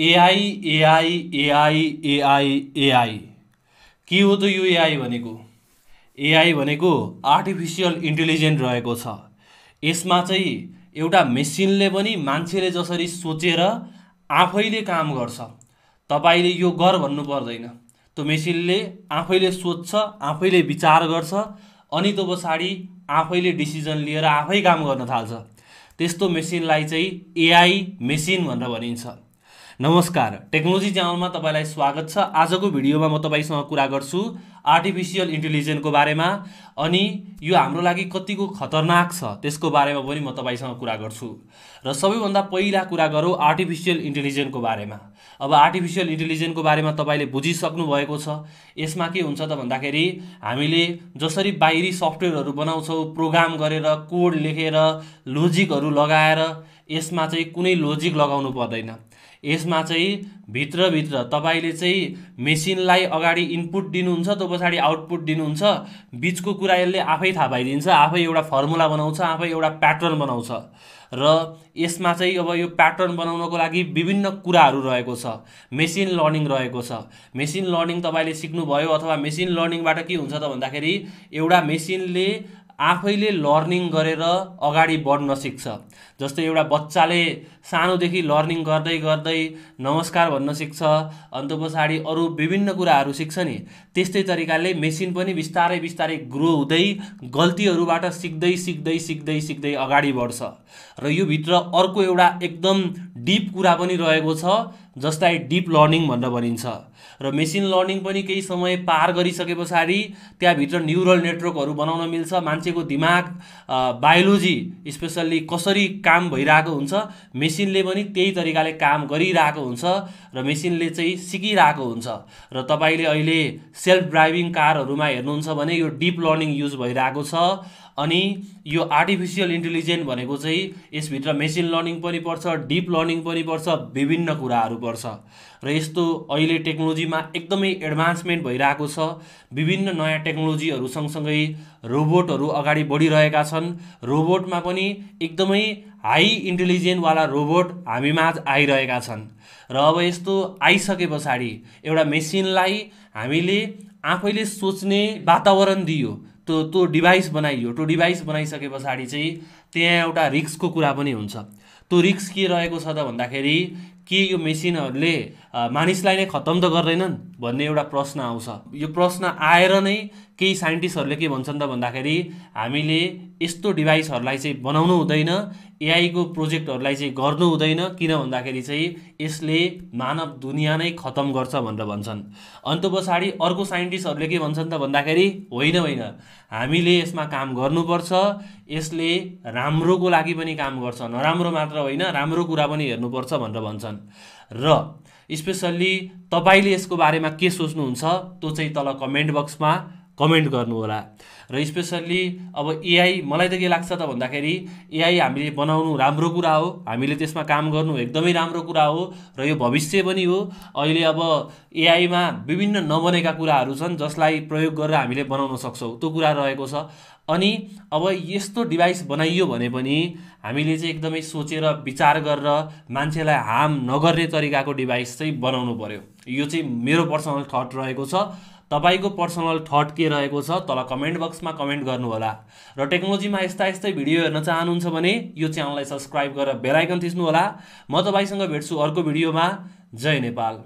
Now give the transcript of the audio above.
AI AI AI AI AI के हो त यो एआई भनेको एआई भनेको आर्टिफिसियल इन्टेलिजेन्ट रहेको छ यसमा चाहिँ एउटा मेसिनले पनि मान्छेले जसरी सोचेर आफैले काम गर्छ तपाईँले यो गर भन्नु पर्दैन त्यो मेसिनले आफैले सोध्छ आफैले विचार गर्छ अनि त्यो पछाडि आफैले डिसिजन लिएर आफै काम गर्न थाल्छ त्यस्तो मेसिनलाई चाहिँ एआई मेसिन भनेर भनिन्छ नमस्कार टेक्नोलोजी च्यानलमा तपाईँलाई स्वागत छ आजको भिडियोमा म तपाईँसँग कुरा गर्छु आर्टिफिसियल इन्टेलिजेन्सको बारेमा अनि यो हाम्रो लागि कतिको खतरनाक छ त्यसको बारेमा पनि म तपाईँसँग कुरा गर्छु र सबैभन्दा पहिला कुरा गरौँ आर्टिफिसियल इन्टेलिजेन्सको बारेमा अब आर्टिफिसियल इन्टेलिजेन्सको बारेमा तपाईँले बुझिसक्नु भएको छ यसमा के हुन्छ त भन्दाखेरि हामीले जसरी बाहिरी सफ्टवेयरहरू बनाउँछौँ प्रोग्राम गरेर कोड लेखेर लोजिकहरू लगाएर यसमा चाहिँ कुनै लोजिक लगाउनु पर्दैन यसमा चाहिँ भित्रभित्र तपाईँले चाहिँ मेसिनलाई अगाडि इनपुट दिनुहुन्छ त्यो पछाडि आउटपुट दिनुहुन्छ बिचको कुरा यसले आफै थाहा पाइदिन्छ आफै एउटा फर्मुला बनाउँछ आफै एउटा प्याटर्न बनाउँछ र यसमा चाहिँ अब यो प्याटर्न बनाउनको लागि विभिन्न कुराहरू रहेको छ मेसिन लर्निङ रहेको छ मेसिन लर्निङ तपाईँले सिक्नुभयो अथवा मेसिन लर्निङबाट के हुन्छ त भन्दाखेरि एउटा मेसिनले आफैले लर्निङ गरेर अगाडि बढ्न सिक्छ जस्तै एउटा बच्चाले सानोदेखि लर्निङ गर्दै गर्दै नमस्कार भन्न सिक्छ अन्त पछाडि अरू विभिन्न कुराहरू सिक्छ नि त्यस्तै तरिकाले मेसिन पनि बिस्तारै बिस्तारै ग्रो हुँदै गल्तीहरूबाट सिक्दै सिक्दै सिक्दै सिक्दै अगाडि बढ्छ र योभित्र अर्को एउटा एकदम डिप कुरा पनि रहेको छ जसलाई डिप लर्निङ भनेर भनिन्छ र मेसिन लर्निङ पनि केही समय पार गरिसके पछाडि त्यहाँभित्र न्युरल नेटवर्कहरू बनाउन मिल्छ मान्छेको दिमाग बायोलोजी स्पेसल्ली कसरी काम भइरहेको हुन्छ मेसिनले पनि त्यही तरिकाले काम गरिरहेको हुन्छ र मेसिनले चाहिँ सिकिरहेको हुन्छ र तपाईँले अहिले सेल्फ ड्राइभिङ कारहरूमा हेर्नुहुन्छ भने यो डिप लर्निङ युज भइरहेको छ अनि यो आर्टिफिसियल इन्टेलिजेन्ट भनेको चाहिँ यसभित्र मेसिन लर्निङ पनि पर्छ डिप लर्निङ पनि पर्छ विभिन्न कुराहरू पर्छ र यस्तो अहिले टेक्नोलोजीमा एकदमै एडभान्समेन्ट भइरहेको छ विभिन्न नयाँ टेक्नोलोजीहरू सँगसँगै रोबोटहरू अगाडि बढिरहेका छन् रोबोटमा पनि एकदमै हाई इन्टेलिजेन्टवाला रोबोट हामीमाझ आइरहेका छन् र अब यस्तो आइसके पछाडि एउटा मेसिनलाई हामीले आफैले सोच्ने वातावरण दियो त्यो त्यो डिभाइस बनाइयो त्यो डिभाइस बनाइसके पछाडि चाहिँ त्यहाँ एउटा रिक्सको कुरा पनि हुन्छ त्यो रिक्स के रहेको छ त भन्दाखेरि के यो मेसिनहरूले मानिसलाई नै खत्तम त गर्दैनन् भन्ने एउटा प्रश्न आउँछ यो प्रश्न आएर नै केही साइन्टिस्टहरूले के भन्छन् त भन्दाखेरि हामीले यस्तो डिभाइसहरूलाई चाहिँ बनाउनु हुँदैन एआईको प्रोजेक्टहरूलाई चाहिँ गर्नु हुँदैन किन भन्दाखेरि चाहिँ यसले मानव दुनियाँ नै खत्तम गर्छ भनेर भन्छन् अन्त पछाडि अर्को साइन्टिस्टहरूले के भन्छन् त भन्दाखेरि होइन होइन हामीले यसमा काम गर्नुपर्छ यसले राम्रोको लागि पनि काम गर्छ नराम्रो मात्र होइन राम्रो कुरा पनि हेर्नुपर्छ भनेर भन्छन् र स्पेसल्ली तपाईँले यसको बारेमा के सोच्नुहुन्छ त्यो चाहिँ तल कमेन्ट बक्समा कमेन्ट गर्नुहोला र स्पेसल्ली अब एआई मलाई त के लाग्छ त भन्दाखेरि एआई हामीले बनाउनु राम्रो कुरा हो हामीले त्यसमा काम गर्नु एकदमै राम्रो कुरा हो र यो भविष्य पनि हो अहिले अब एआईमा विभिन्न नबनेका कुराहरू छन् जसलाई प्रयोग गरेर हामीले बनाउन सक्छौँ त्यो कुरा रहेको छ अनि अब यस्तो डिभाइस बनाइयो भने पनि हामीले चाहिँ एकदमै सोचेर विचार गरेर मान्छेलाई हार्म नगर्ने तरिकाको डिभाइस चाहिँ बनाउनु पऱ्यो यो चाहिँ मेरो पर्सनल थट रहेको छ तपाईँको पर्सनल थट के रहेको छ तल कमेन्ट बक्समा कमेन्ट गर्नुहोला र टेक्नोलोजीमा यस्ता यस्तै भिडियो हेर्न चाहनुहुन्छ भने यो च्यानललाई सब्सक्राइब गरेर बेलायकन थिच्नुहोला म तपाईँसँग भेट्छु अर्को भिडियोमा जय नेपाल